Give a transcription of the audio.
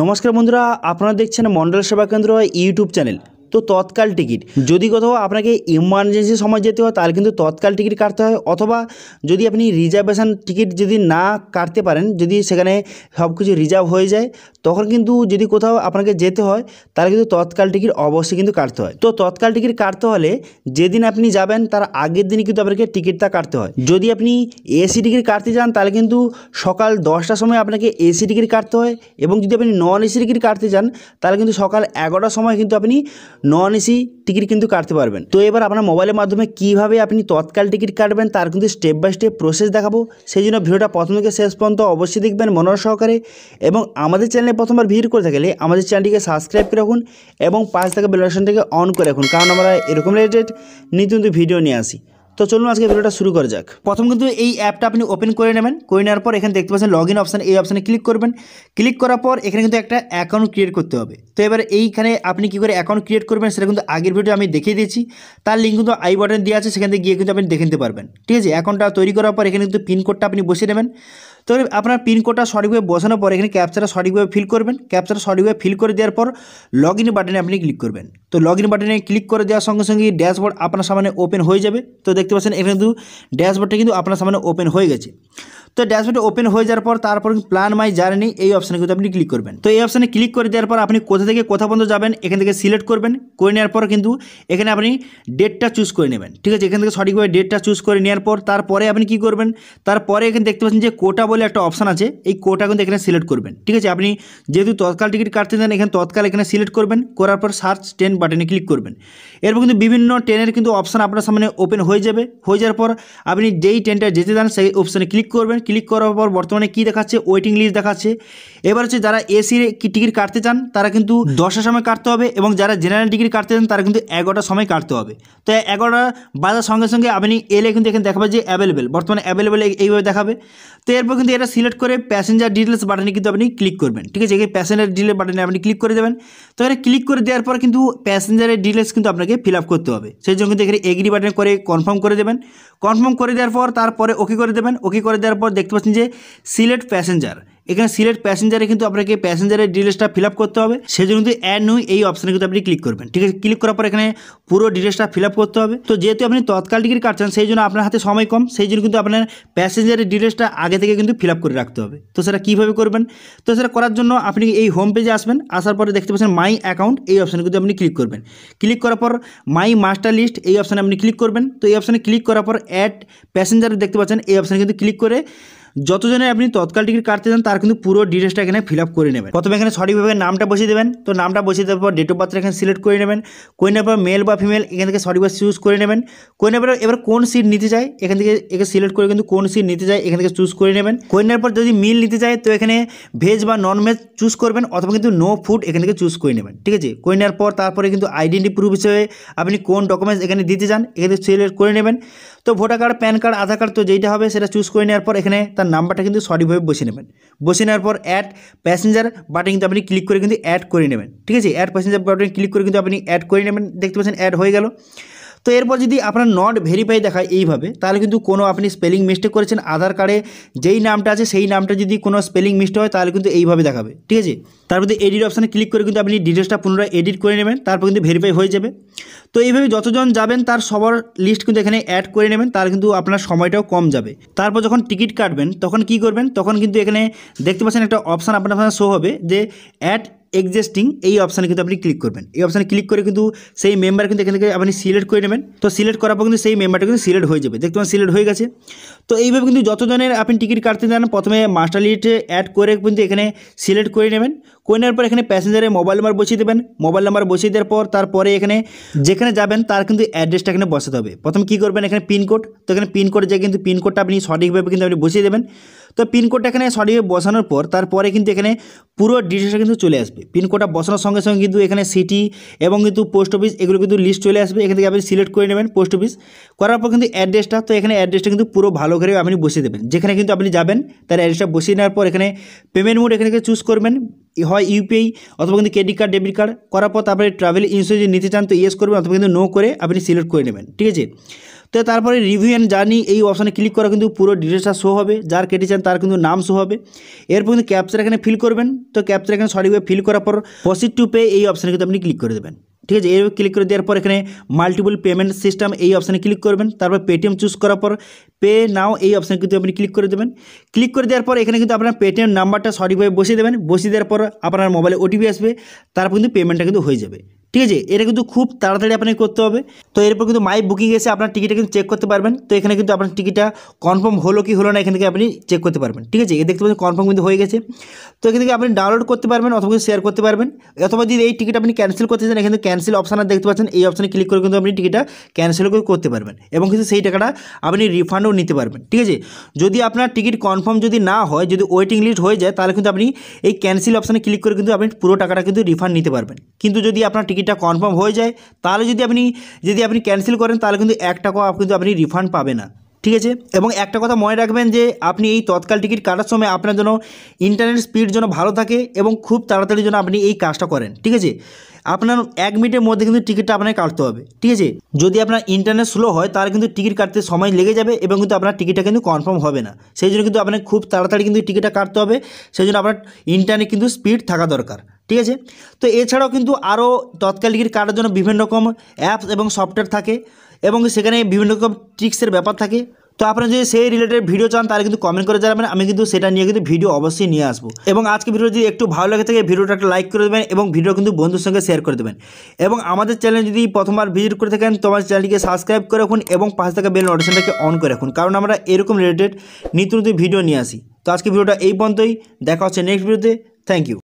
নমস্কার বন্ধুরা আপনারা দেখছেন মন্ডল সেবা কেন্দ্র ইউটিউব চ্যানেল তো তৎকাল টিকিট যদি কোথাও আপনাকে ইমার্জেন্সি সময় যেতে হয় তাহলে কিন্তু তৎকাল টিকিট কাটতে হয় অথবা যদি আপনি রিজার্ভেশন টিকিট যদি না কাটতে পারেন যদি সেখানে সব কিছু রিজার্ভ হয়ে যায় তখন কিন্তু যদি কোথাও আপনাকে যেতে হয় তাহলে কিন্তু তৎকাল টিকিট অবশ্যই কিন্তু কাটতে হয় তো তৎকাল টিকিট কাটতে হলে যেদিন আপনি যাবেন তার আগের দিনে কিন্তু আপনাকে টিকিটটা কাটতে হয় যদি আপনি এসি টিকিট কাটতে যান তাহলে কিন্তু সকাল দশটার সময় আপনাকে এসি টিকিট কাটতে হয় এবং যদি আপনি নন এসি টিকিট কাটতে যান তাহলে কিন্তু সকাল এগারোটার সময় কিন্তু আপনি নন এসি টিকিট কিন্তু কাটতে পারবেন তো এবার আপনার মোবাইলের মাধ্যমে কিভাবে আপনি তৎকাল টিকিট কাটবেন তার কিন্তু স্টেপ বাই স্টেপ প্রসেস দেখাবো সেই জন্য ভিডিওটা প্রথম থেকে শেষ পর্যন্ত অবশ্যই দেখবেন মনোর সহকারে এবং আমাদের চ্যানেলে প্রথমবার ভিড় করে থাকলে আমাদের চ্যানেলটিকে সাবস্ক্রাইব করে রাখুন এবং পাশ থাকা বেলাশনটাকে অন করে রাখুন কারণ আমরা এরকম রিলেটেড নিতুন ভিডিও নিয়ে আসি তো চলুন আজকে ভিডিওটা শুরু করা যাক প্রথম কিন্তু এই অ্যাপটা আপনি ওপেন করে নেবেন করে নেওয়ার পর এখানে দেখতে পাচ্ছেন লগ ইন অপশান এই অপশানে ক্লিক করবেন ক্লিক করার পর এখানে কিন্তু একটা অ্যাকাউন্ট ক্রিয়েট করতে হবে তো এবার এইখানে আপনি কি করে অ্যাকাউন্ট ক্রিয়েট করবেন সেটা কিন্তু আগের ভিডিও আমি দেখিয়ে দিয়েছি তার লিঙ্ক কিন্তু আই বাটনে দেওয়া আছে সেখান থেকে গিয়ে কিন্তু আপনি দেখে নিতে পারবেন ঠিক আছে অ্যাকাউন্টটা তৈরি করার পর এখানে কিন্তু পিনকোডটা আপনি বসিয়ে নেবেন তো আপনার পিনকোডটা সঠিকভাবে বসানোর পর এখানে ক্যাপচারটা সঠিকভাবে ফিল করবেন ক্যাপচারটা সঠিকভাবে ফিল করে দেওয়ার পর লগ ইন বাটনে আপনি ক্লিক করবেন তো লগ ইন বাটনে ক্লিক করে দেওয়ার সঙ্গে সঙ্গে ড্যাশবোর্ড আপনার সামনে ওপেন হয়ে যাবে তো দেখতে পাচ্ছেন এখানে কিন্তু ড্যাশবোর্ডটা কিন্তু আপনার সামনে ওপেন হয়ে গেছে তো ড্যাশবোর্ড ওপেন হয়ে যাওয়ার পর তারপর প্ল্যান মাই জার্নি এই অপশানে কিন্তু আপনি ক্লিক করবেন তো এই অপশানে ক্লিক করে দেওয়ার পর আপনি কোথা থেকে কোথা পর্যন্ত যাবেন এখান থেকে সিলেক্ট করবেন করে নেওয়ার পর কিন্তু এখানে আপনি ডেটটা চুজ করে নেবেন ঠিক আছে এখান থেকে সঠিকভাবে ডেটটা চুজ করে নেওয়ার পর তারপরে আপনি কি করবেন তারপরে এখানে দেখতে পাচ্ছেন যে কোটা বলে একটা অপশান আছে এই কোটা কিন্তু এখানে সিলেক্ট করবেন ঠিক আছে আপনি যেহেতু তৎকাল টিকিট কাটতে চান এখানে তৎকাল এখানে সিলেক্ট করবেন করার পর সার্চ ট্রেন বাটনে ক্লিক করবেন এরপর কিন্তু বিভিন্ন ট্রেনের কিন্তু অপশান আপনার সামনে ওপেন হয়ে যাবে হয়ে যাওয়ার পর আপনি যেই ট্রেনটা যেতে চান সেই অপশানে ক্লিক করবেন ক্লিক করার পর বর্তমানে কি দেখাচ্ছে ওয়েটিং লিস্ট দেখাচ্ছে এবার হচ্ছে যারা এসির টিকিট কাটতে চান তারা কিন্তু দশটার সময় কাটতে হবে এবং যারা জেনারেল টিকিট কাটতে চান তারা কিন্তু এগারোটার সময় কাটতে হবে তো এগারোটা বাজার সঙ্গে সঙ্গে আপনি এলে কিন্তু এখানে দেখাবে যে অ্যাভেলেবেল বর্তমানে অ্যাভেলেবেল এইভাবে দেখাবে তো এরপর কিন্তু এটা সিলেক্ট করে প্যাসেঞ্জার ডিটেলস বাটনে কিন্তু আপনি ক্লিক করবেন ঠিক আছে এখানে প্যাসেঞ্জার ডিটেল বাটনে আপনি ক্লিক করে দেবেন তো এখানে ক্লিক করে দেওয়ার পর কিন্তু প্যাসেঞ্জারের ডিটেলস কিন্তু আপনাকে ফিল আপ করতে হবে সেই জন্য কিন্তু এখানে এগ্রি বাটনে করে কনফার্ম করে দেবেন কনফার্ম করে দেওয়ার পর তারপরে ওকে করে দেবেন ওকে করে দেওয়ার পর দেখতে পাচ্ছেন যে সিলেট প্যাসেঞ্জার এখানে সিলেক্ট প্যাসেঞ্জারে কিন্তু আপনাকে প্যাসেঞ্জারের ডিটেলসটা ফিল আপ করতে হবে সেজন্য কিন্তু অ্যাড নুই এই অপশানে কিন্তু আপনি ক্লিক করবেন ঠিক আছে ক্লিক করার পর এখানে পুরো ডিটেলসটা ফিল আপ করতে হবে তো যেহেতু আপনি তৎকাল টিকিট কাটছেন সেই জন্য আপনার হাতে সময় কম সেই জন্য কিন্তু আপনার প্যাসেঞ্জারের ডিটেলসটা আগে থেকে কিন্তু ফিল আপ করে রাখতে হবে তো সেটা কীভাবে করবেন তো সেটা করার জন্য আপনি এই হোম পেজে আসবেন আসার পরে দেখতে পাচ্ছেন মাই অ্যাকাউন্ট এই অপশানে কিন্তু আপনি ক্লিক করবেন ক্লিক করার পর মাই মাস্টার লিস্ট এই অপশানে আপনি ক্লিক করবেন তো এই অপশানে ক্লিক করার পর অ্যাড প্যাসেঞ্জার দেখতে পাচ্ছেন এই অপশানে কিন্তু ক্লিক করে যতজন আপনি তৎকাল টিকে কাটতে যান তারকিন্তু পুরো ডিটেইলসটা এখানে ফিলআপ করে নেবেন প্রথমে এখানে সর্দি ভাবে নামটা বসিয়ে দিবেন তো নামটা বসিয়ে দেওয়ার পর ডেট অফ বার্থ এখানে সিলেক্ট করে নেবেন কোইনার পর মেল বা ফিমেল এখানেকে সর্দিবা চুজ করে নেবেন কোইনার পর এবার কোন সি নিতে যায় এখানেকে সিলেক্ট করে কিন্তু কোন সি নিতে যায় এখানেকে চুজ করে নেবেন কোইনার পর যদি মিল নিতে যায় তো এখানে ভেজ বা নন মেথ চুজ করবেন অথবা কিন্তু নো ফুড এখানেকে চুজ করে নেবেন ঠিক আছে কোইনার পর তারপরে কিন্তু আইডেন্টিটি প্রুফ হিসেবে আপনি কোন ডকুমেন্টস এখানে দিতে যান এখানে সিলেক্ট করে নেবেন তো voter card PAN card Aadhaar card তো যেটা হবে সেটা চুজ করে নেয়ার পর এখানে তার নাম্বারটা কিন্তু সঠিকভাবে বসে নেবেন বসে নেওয়ার পর অ্যাড প্যাসেঞ্জার বাটন কিন্তু আপনি ক্লিক করে কিন্তু অ্যাড করে নেবেন ঠিক আছে অ্যাড প্যাসেঞ্জার বাটনে ক্লিক করে কিন্তু আপনি অ্যাড করে নেবেন দেখতে পাচ্ছেন অ্যাড হয়ে গেল তো এরপর যদি আপনার নট ভেরিফাই দেখায় এইভাবে তাহলে কিন্তু কোনো আপনি স্পেলিং মিস্টেক করেছেন আধার কার্ডে যেই নামটা আছে সেই নামটা যদি কোনো স্পেলিং মিস্টেক হয় তাহলে কিন্তু এইভাবে দেখাবে ঠিক আছে তারপর এডিট অপশানে ক্লিক করে কিন্তু আপনি ডিটেলসটা পুনরায় এডিট করে নেবেন তারপর কিন্তু ভেরিফাই হয়ে যাবে তো এইভাবে যতজন যাবেন তার সবার লিস্ট কিন্তু এখানে অ্যাড করে নেবেন তাহলে কিন্তু আপনার সময়টাও কম যাবে তারপর যখন টিকিট কাটবেন তখন কি করবেন তখন কিন্তু এখানে দেখতে পাচ্ছেন একটা অপশান আপনার শো হবে যে অ্যাড এক্সিস্টিং এই অপশানে কিন্তু আপনি ক্লিক করবেন এই অপশানে ক্লিক করে কিন্তু সেই মেম্বার কিন্তু এখান থেকে আপনি সিলেক্ট করে নেবেন তো সিলেক্ট করার পর কিন্তু সেই মেম্বারটা কিন্তু সিলেক্ট হয়ে যাবে দেখতে সিলেক্ট হয়ে গেছে তো এইভাবে কিন্তু যতজনের আপনি টিকিট কাটতে চান প্রথমে মাস্টার লিস্টে অ্যাড করে কিন্তু এখানে সিলেক্ট করে নেবেন করে নেওয়ার পর এখানে প্যাসেঞ্জারের মোবাইল নাম্বার বসিয়ে দেবেন মোবাইল নাম্বার বসিয়ে দেওয়ার পর তারপরে এখানে যেখানে যাবেন তার কিন্তু অ্যাড্রেসটা এখানে বসাতে হবে প্রথম কী করবেন এখানে পিনকোড তো এখানে পিনকোডে যে কিন্তু পিনকোডটা আপনি সঠিকভাবে কিন্তু আপনি বসিয়ে দেবেন তো পিনকোডটা এখানে সরিয়ে বসানোর পর তারপরে কিন্তু এখানে পুরো ডিটেলসটা কিন্তু চলে আসবে পিনকোডটা বসানোর সঙ্গে সঙ্গে কিন্তু এখানে সিটি এবং কিন্তু পোস্ট অফিস এগুলো কিন্তু লিস্ট চলে আসবে এখান থেকে আপনি সিলেক্ট করে নেবেন পোস্ট অফিস করার পর কিন্তু অ্যাড্রেসটা তো এখানে অ্যাড্রেসটা কিন্তু পুরো ভালো করে আপনি বসিয়ে দেবেন যেখানে কিন্তু আপনি যাবেন তার অ্যাড্রেসটা বসিয়ে নেওয়ার পর এখানে পেমেন্ট মোড এখানে চুজ করবেন হয় ইউপিআই অথবা কিন্তু ক্রেডিট কার্ড ডেবিট কার্ড করার পর তারপরে ট্রাভেল ইন্স্যুরেন্স নিতে চান তো ইয়েস করবেন অথবা কিন্তু নো করে আপনি সিলেক্ট করে নেবেন ঠিক আছে তো তারপরে রিভিউ অ্যান্ড জার্নি এই অপশানে ক্লিক করা কিন্তু পুরো ডিটেলসটা শো হবে যার কেটেছেন তার কিন্তু নাম শো হবে এরপর কিন্তু ক্যাপচার এখানে ফিল করবেন তো ক্যাপচার এখানে সঠিকভাবে ফিল করার পর প্রসিড টু পে এই অপশানে কিন্তু আপনি ক্লিক করে দেবেন ঠিক আছে এইভাবে ক্লিক করে দেওয়ার পর এখানে মাল্টিপল পেমেন্ট সিস্টেম এই অপশানে ক্লিক করবেন তারপর পেটিএম চুজ করার পর পে নাও এই অপশানে কিন্তু আপনি ক্লিক করে দেবেন ক্লিক করে দেওয়ার পর এখানে কিন্তু আপনার পেটিএম নাম্বারটা সঠিকভাবে বসিয়ে দেবেন বসিয়ে দেওয়ার পর আপনার মোবাইলে ওটিপি আসবে তারপর কিন্তু পেমেন্টটা কিন্তু হয়ে যাবে ঠিক আছে এটা কিন্তু খুব তাড়াতাড়ি আপনাকে করতে হবে তো এরপর কিন্তু মাই বুকিং এসে আপনার টিকিটটা কিন্তু চেক করতে পারবেন তো এখানে কিন্তু আপনার টিকিটটা কনফার্ম হলো কি হলো না এখান থেকে আপনি চেক করতে পারবেন ঠিক আছে এ দেখতে পাচ্ছেন কনফার্ম কিন্তু হয়ে গেছে তো এখান থেকে আপনি ডাউনলোড করতে পারবেন অথবা শেয়ার করতে পারবেন অথবা যদি এই টিকিট আপনি ক্যান্সেল করতে চান এখানে ক্যান্সেল অপশান দেখতে পাচ্ছেন এই অপশানে ক্লিক করে কিন্তু আপনি টিকিটটা ক্যান্সেল করতে পারবেন এবং কিন্তু সেই টাকাটা আপনি রিফান্ডও নিতে পারবেন ঠিক আছে যদি আপনার টিকিট কনফার্ম যদি না হয় যদি ওয়েটিং লিস্ট হয়ে যায় তাহলে কিন্তু আপনি এই ক্যান্সেল অপশানে ক্লিক করে কিন্তু আপনি পুরো টাকাটা কিন্তু রিফান্ড নিতে পারবেন কিন্তু যদি আপনার টিকিট এটা কনফার্ম হয়ে যায় তাহলে যদি আপনি যদি আপনি ক্যান্সেল করেন তাহলে কিন্তু এক টাকাও কিন্তু আপনি রিফান্ড পাবে না ঠিক আছে এবং একটা কথা মনে রাখবেন যে আপনি এই তৎকাল টিকিট কাটার সময় আপনার জন্য ইন্টারনেট স্পিড যেন ভালো থাকে এবং খুব তাড়াতাড়ি যেন আপনি এই কাজটা করেন ঠিক আছে আপনার এক মিনিটের মধ্যে কিন্তু টিকিটটা আপনাকে কাটতে হবে ঠিক আছে যদি আপনার ইন্টারনেট স্লো হয় তাহলে কিন্তু টিকিট কাটতে সময় লেগে যাবে এবং কিন্তু আপনার টিকিটটা কিন্তু কনফার্ম হবে না সেই জন্য কিন্তু আপনাকে খুব তাড়াতাড়ি কিন্তু টিকিটটা কাটতে হবে সেই জন্য আপনার ইন্টারনেট কিন্তু স্পিড থাকা দরকার ঠিক আছে তো এছাড়াও কিন্তু আরও তৎকাল টিকিট কাটার জন্য বিভিন্ন রকম অ্যাপস এবং সফটওয়্যার থাকে এবং সেখানে বিভিন্ন রকম ট্রিক্সের ব্যাপার থাকে তো আপনারা যদি সেই রিলেটেড ভিডিও চান তাহলে কিন্তু কমেন্ট করে জানাবেন আমি কিন্তু সেটা নিয়ে কিন্তু ভিডিও অবশ্যই নিয়ে আসবো এবং আজকে ভিডিও যদি একটু ভালো লাগে থাকে ভিডিওটা একটা লাইক করে দেবেন এবং ভিডিও কিন্তু বন্ধুর সঙ্গে শেয়ার করে দেবেন এবং আমাদের চ্যানেল যদি প্রথমবার ভিজিট করে থাকেন তোমার চ্যানেলটিকে সাবস্ক্রাইব করে রাখুন এবং পাশে থাকা বেল নোটিফিকেশনটাকে অন করে রাখুন কারণ আমরা এরকম রিলেটেড নিত্য নতুন ভিডিও নিয়ে আসি তো আজকে ভিডিওটা এই পর্যন্তই দেখা হচ্ছে নেক্সট ভিডিওতে থ্যাংক ইউ